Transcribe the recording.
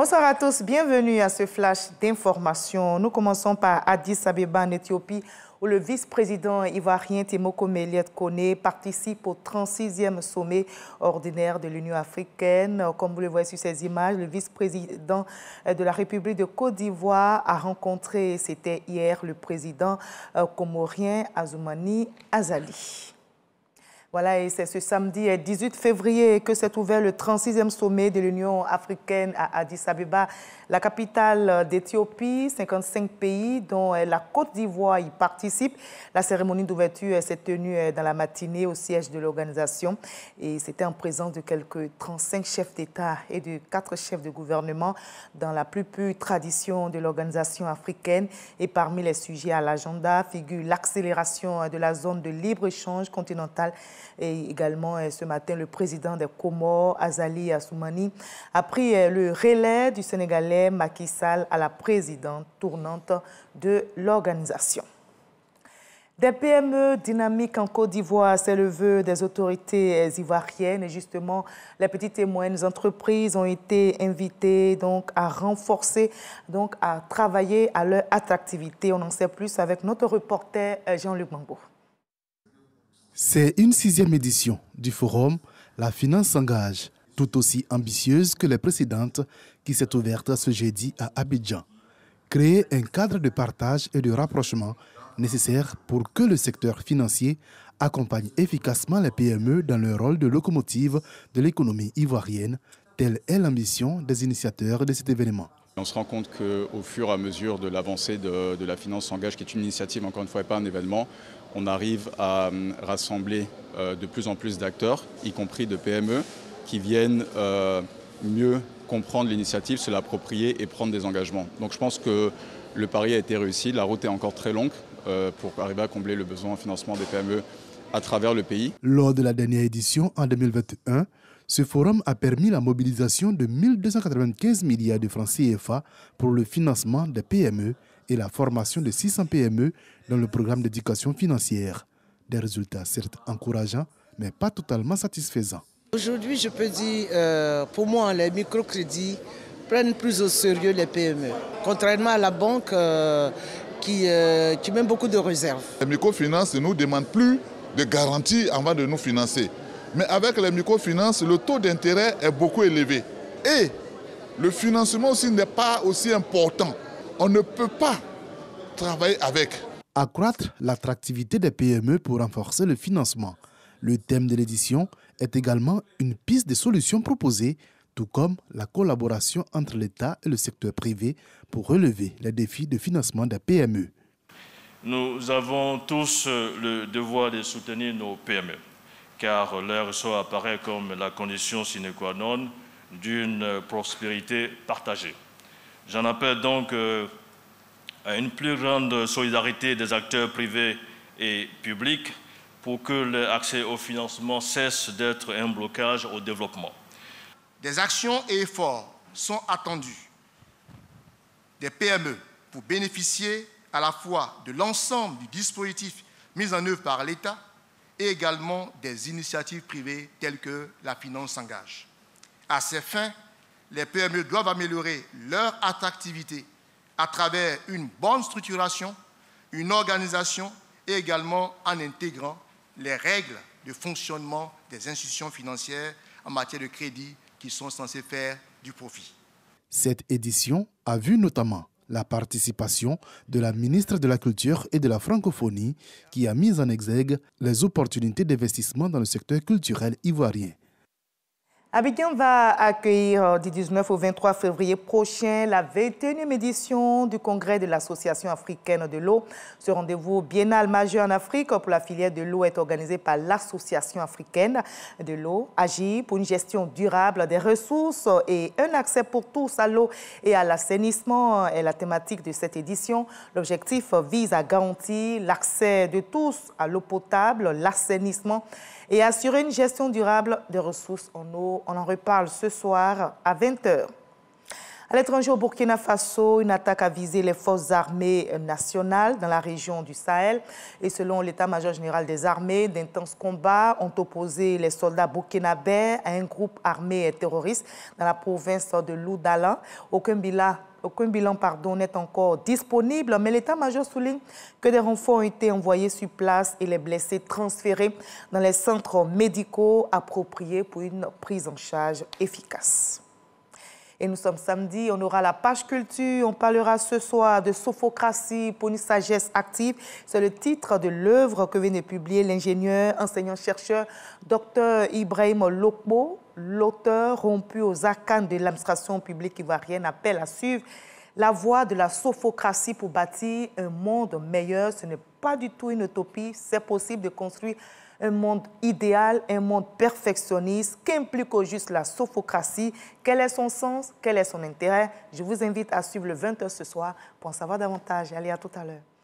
Bonsoir à tous, bienvenue à ce flash d'information. Nous commençons par Addis Abeba en Éthiopie où le vice-président ivoirien Timoko Meliet Kone participe au 36e sommet ordinaire de l'Union africaine. Comme vous le voyez sur ces images, le vice-président de la République de Côte d'Ivoire a rencontré, c'était hier, le président euh, comorien Azoumani Azali. Voilà, et c'est ce samedi 18 euh, février que s'est ouvert le 36e sommet de l'Union africaine à Addis Abeba, la capitale euh, d'Éthiopie. 55 pays, dont euh, la Côte d'Ivoire, y participe. La cérémonie d'ouverture s'est tenue dans la matinée au siège de l'organisation et c'était en présence de quelques 35 chefs d'État et de 4 chefs de gouvernement dans la plus pure tradition de l'organisation africaine. Et parmi les sujets à l'agenda figure l'accélération de la zone de libre-échange continentale et également, euh, ce matin, le président des Comores, Azali Assoumani, a pris euh, le relais du Sénégalais Macky Sall à la présidente tournante de l'organisation. Des PME dynamiques en Côte d'Ivoire, c'est le vœu des autorités euh, ivoiriennes. Et justement, les petites et moyennes entreprises ont été invitées donc, à renforcer, donc, à travailler à leur attractivité. On en sait plus avec notre reporter Jean-Luc Mango. C'est une sixième édition du forum La finance s'engage, tout aussi ambitieuse que les précédentes qui s'est ouverte ce jeudi à Abidjan. Créer un cadre de partage et de rapprochement nécessaire pour que le secteur financier accompagne efficacement les PME dans leur rôle de locomotive de l'économie ivoirienne, telle est l'ambition des initiateurs de cet événement. On se rend compte qu'au fur et à mesure de l'avancée de, la finance s'engage, qui est une initiative, encore une fois, et pas un événement, on arrive à euh, rassembler euh, de plus en plus d'acteurs, y compris de PME, qui viennent euh, mieux comprendre l'initiative, se l'approprier et prendre des engagements. Donc je pense que le pari a été réussi, la route est encore très longue pour arriver à combler le besoin en financement des PME à travers le pays. Lors de la dernière édition en 2021, ce forum a permis la mobilisation de 1295 milliards de francs CFA pour le financement des PME et la formation de 600 PME dans le programme d'éducation financière. Des résultats certes encourageants, mais pas totalement satisfaisants. Aujourd'hui, je peux dire, euh, pour moi, les microcrédits prennent plus au sérieux les PME, contrairement à la banque euh, qui, euh, qui met beaucoup de réserves. Les microfinances ne nous demandent plus de garantie avant de nous financer. Mais avec les microfinances, le taux d'intérêt est beaucoup élevé. Et le financement aussi n'est pas aussi important. On ne peut pas travailler avec. Accroître l'attractivité des PME pour renforcer le financement. Le thème de l'édition est également une piste de solutions proposées, tout comme la collaboration entre l'État et le secteur privé pour relever les défis de financement des PME. Nous avons tous euh, le devoir de soutenir nos PME, car leur sort apparaît comme la condition sine qua non d'une prospérité partagée. J'en appelle donc euh, à une plus grande solidarité des acteurs privés et publics pour que l'accès au financement cesse d'être un blocage au développement. Des actions et efforts sont attendus des PME pour bénéficier à la fois de l'ensemble du dispositif mis en œuvre par l'État et également des initiatives privées telles que la finance s'engage. À ces fins, les PME doivent améliorer leur attractivité à travers une bonne structuration, une organisation et également en intégrant les règles de fonctionnement des institutions financières en matière de crédit qui sont censées faire du profit. Cette édition a vu notamment la participation de la ministre de la Culture et de la Francophonie qui a mis en exergue les opportunités d'investissement dans le secteur culturel ivoirien. Abidjan va accueillir euh, du 19 au 23 février prochain la 21e édition du congrès de l'Association africaine de l'eau. Ce rendez-vous biennal majeur en Afrique euh, pour la filière de l'eau est organisé par l'Association africaine de l'eau, Agir pour une gestion durable des ressources et un accès pour tous à l'eau et à l'assainissement euh, est la thématique de cette édition. L'objectif vise à garantir l'accès de tous à l'eau potable, l'assainissement et assurer une gestion durable des ressources en eau. On en reparle ce soir à 20h. À l'étranger, au Burkina Faso, une attaque a visé les forces armées nationales dans la région du Sahel. Et selon l'état-major général des armées, d'intenses combats ont opposé les soldats burkinabés à un groupe armé terroriste dans la province de Loudala. Aucun bilan aucun bilan n'est encore disponible, mais l'état-major souligne que des renforts ont été envoyés sur place et les blessés transférés dans les centres médicaux appropriés pour une prise en charge efficace. Et nous sommes samedi, on aura la page culture, on parlera ce soir de sophocratie pour une sagesse active. C'est le titre de l'œuvre que vient de publier l'ingénieur, enseignant-chercheur, docteur Ibrahim Lokbo, l'auteur rompu aux arcanes de l'administration publique ivoirienne. Appel à suivre. La voie de la sophocratie pour bâtir un monde meilleur, ce n'est pas du tout une utopie. C'est possible de construire un monde idéal, un monde perfectionniste. Qu'implique au juste la sophocratie Quel est son sens Quel est son intérêt Je vous invite à suivre le 20h ce soir pour en savoir davantage. Allez, à tout à l'heure.